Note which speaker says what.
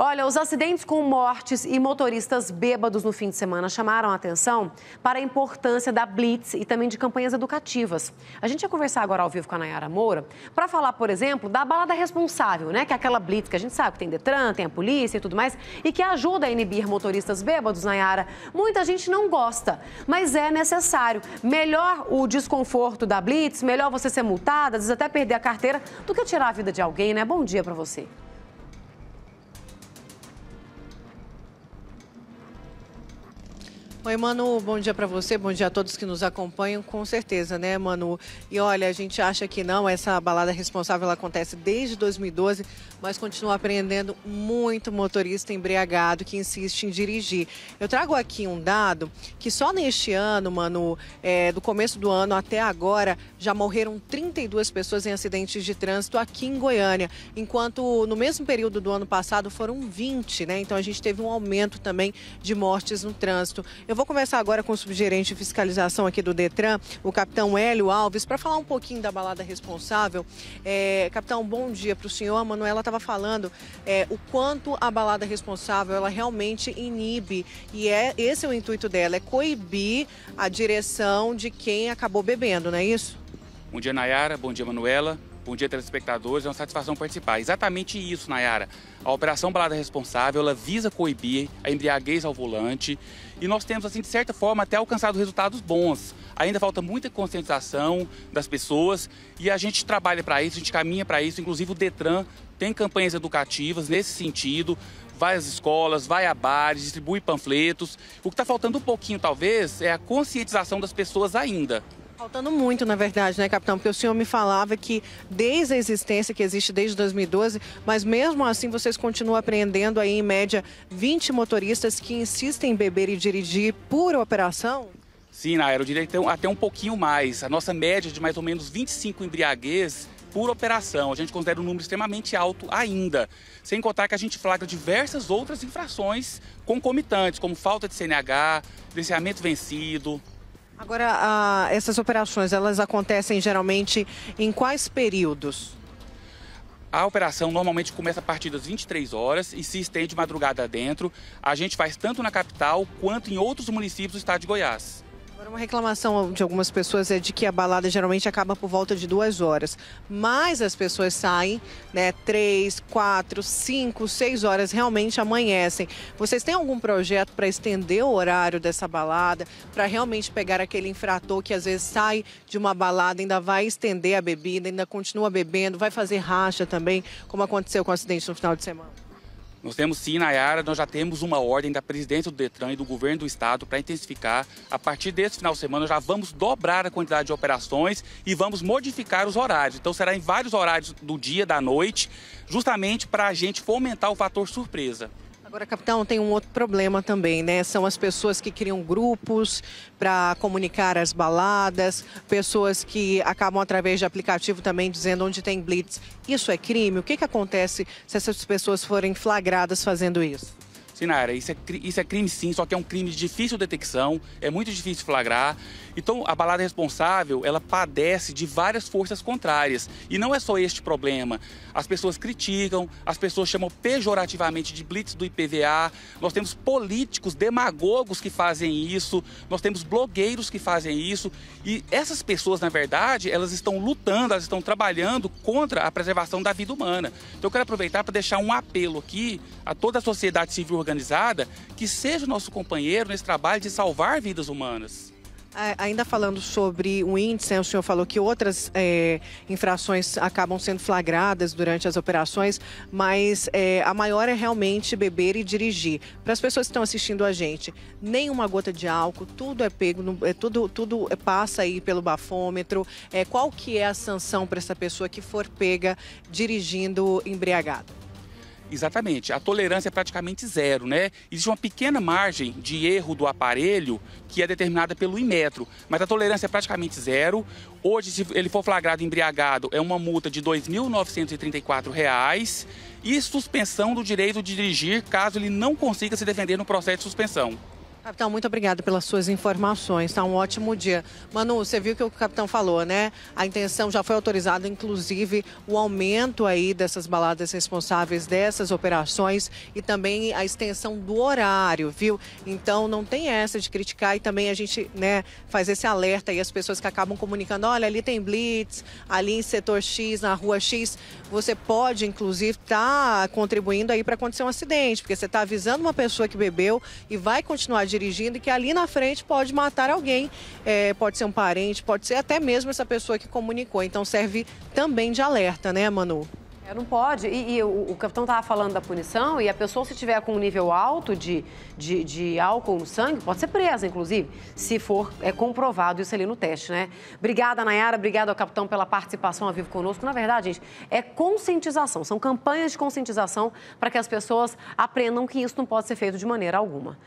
Speaker 1: Olha, os acidentes com mortes e motoristas bêbados no fim de semana chamaram a atenção para a importância da blitz e também de campanhas educativas. A gente ia conversar agora ao vivo com a Nayara Moura para falar, por exemplo, da balada responsável, né? Que é aquela blitz que a gente sabe que tem Detran, tem a polícia e tudo mais, e que ajuda a inibir motoristas bêbados, Nayara. Muita gente não gosta, mas é necessário. Melhor o desconforto da blitz, melhor você ser multada, às vezes até perder a carteira, do que tirar a vida de alguém, né? Bom dia para você.
Speaker 2: Oi, Manu, bom dia para você, bom dia a todos que nos acompanham, com certeza, né, Manu? E olha, a gente acha que não, essa balada responsável acontece desde 2012, mas continua apreendendo muito motorista embriagado que insiste em dirigir. Eu trago aqui um dado que só neste ano, Manu, é, do começo do ano até agora, já morreram 32 pessoas em acidentes de trânsito aqui em Goiânia, enquanto no mesmo período do ano passado foram 20, né? Então a gente teve um aumento também de mortes no trânsito. Eu vou conversar agora com o subgerente de fiscalização aqui do Detran, o capitão Hélio Alves, para falar um pouquinho da balada responsável. É, capitão, bom dia para o senhor. A Manuela estava falando é, o quanto a balada responsável ela realmente inibe e é esse é o intuito dela, é coibir a direção de quem acabou bebendo, não é isso?
Speaker 3: Bom dia, Nayara. Bom dia, Manuela. Bom dia, telespectadores. É uma satisfação participar. Exatamente isso, Nayara. A Operação Balada Responsável, ela visa coibir a embriaguez ao volante e nós temos, assim, de certa forma, até alcançado resultados bons. Ainda falta muita conscientização das pessoas e a gente trabalha para isso, a gente caminha para isso. Inclusive, o Detran tem campanhas educativas nesse sentido, vai às escolas, vai a bares, distribui panfletos. O que está faltando um pouquinho, talvez, é a conscientização das pessoas ainda.
Speaker 2: Faltando muito, na verdade, né, capitão? Porque o senhor me falava que desde a existência, que existe desde 2012, mas mesmo assim vocês continuam apreendendo aí, em média, 20 motoristas que insistem em beber e dirigir por operação?
Speaker 3: Sim, na aerodireita então, até um pouquinho mais. A nossa média é de mais ou menos 25 embriaguez por operação. A gente considera um número extremamente alto ainda. Sem contar que a gente flagra diversas outras infrações concomitantes, como falta de CNH, licenciamento vencido,
Speaker 2: Agora, a, essas operações, elas acontecem geralmente em quais períodos?
Speaker 3: A operação normalmente começa a partir das 23 horas e se estende madrugada dentro. A gente faz tanto na capital quanto em outros municípios do estado de Goiás.
Speaker 2: Agora, uma reclamação de algumas pessoas é de que a balada geralmente acaba por volta de duas horas, mas as pessoas saem, né, três, quatro, cinco, seis horas, realmente amanhecem. Vocês têm algum projeto para estender o horário dessa balada, para realmente pegar aquele infrator que às vezes sai de uma balada, ainda vai estender a bebida, ainda continua bebendo, vai fazer racha também, como aconteceu com o acidente no final de semana?
Speaker 3: Nós temos sim, Nayara, nós já temos uma ordem da presidência do Detran e do governo do estado para intensificar. A partir desse final de semana, já vamos dobrar a quantidade de operações e vamos modificar os horários. Então, será em vários horários do dia, da noite, justamente para a gente fomentar o fator surpresa.
Speaker 2: Agora, capitão, tem um outro problema também, né? São as pessoas que criam grupos para comunicar as baladas, pessoas que acabam através de aplicativo também dizendo onde tem blitz. Isso é crime? O que, que acontece se essas pessoas forem flagradas fazendo isso?
Speaker 3: Sinara, isso é, isso é crime sim, só que é um crime de difícil detecção, é muito difícil flagrar. Então, a balada responsável, ela padece de várias forças contrárias. E não é só este problema. As pessoas criticam, as pessoas chamam pejorativamente de blitz do IPVA. Nós temos políticos, demagogos que fazem isso, nós temos blogueiros que fazem isso. E essas pessoas, na verdade, elas estão lutando, elas estão trabalhando contra a preservação da vida humana. Então, eu quero aproveitar para deixar um apelo aqui a toda a sociedade civil organizada organizada que seja o nosso companheiro nesse trabalho de salvar vidas humanas.
Speaker 2: Ainda falando sobre o índice, né, o senhor falou que outras é, infrações acabam sendo flagradas durante as operações, mas é, a maior é realmente beber e dirigir. Para as pessoas que estão assistindo a gente, nenhuma gota de álcool, tudo é pego, é, tudo, tudo passa aí pelo bafômetro. É, qual que é a sanção para essa pessoa que for pega dirigindo embriagada?
Speaker 3: Exatamente. A tolerância é praticamente zero, né? Existe uma pequena margem de erro do aparelho que é determinada pelo imetro, mas a tolerância é praticamente zero. Hoje, se ele for flagrado embriagado, é uma multa de R$ reais e suspensão do direito de dirigir caso ele não consiga se defender no processo de suspensão.
Speaker 2: Capitão, muito obrigado pelas suas informações. Está um ótimo dia. Manu, você viu o que o capitão falou, né? A intenção já foi autorizada, inclusive, o aumento aí dessas baladas responsáveis dessas operações e também a extensão do horário, viu? Então não tem essa de criticar e também a gente, né, faz esse alerta aí as pessoas que acabam comunicando, olha, ali tem blitz, ali em setor X, na rua X, você pode, inclusive, estar tá contribuindo aí para acontecer um acidente, porque você está avisando uma pessoa que bebeu e vai continuar dirigindo dirigindo e que ali na frente pode matar alguém, é, pode ser um parente, pode ser até mesmo essa pessoa que comunicou. Então serve também de alerta, né, Manu?
Speaker 1: É, não pode. E, e o, o, capitão estava falando da punição e a pessoa, se tiver com um nível alto de, de, de, álcool no sangue, pode ser presa, inclusive, se for é comprovado isso ali no teste, né? Obrigada, Nayara. Obrigada ao capitão pela participação ao vivo conosco. Na verdade, gente, é conscientização. São campanhas de conscientização para que as pessoas aprendam que isso não pode ser feito de maneira alguma.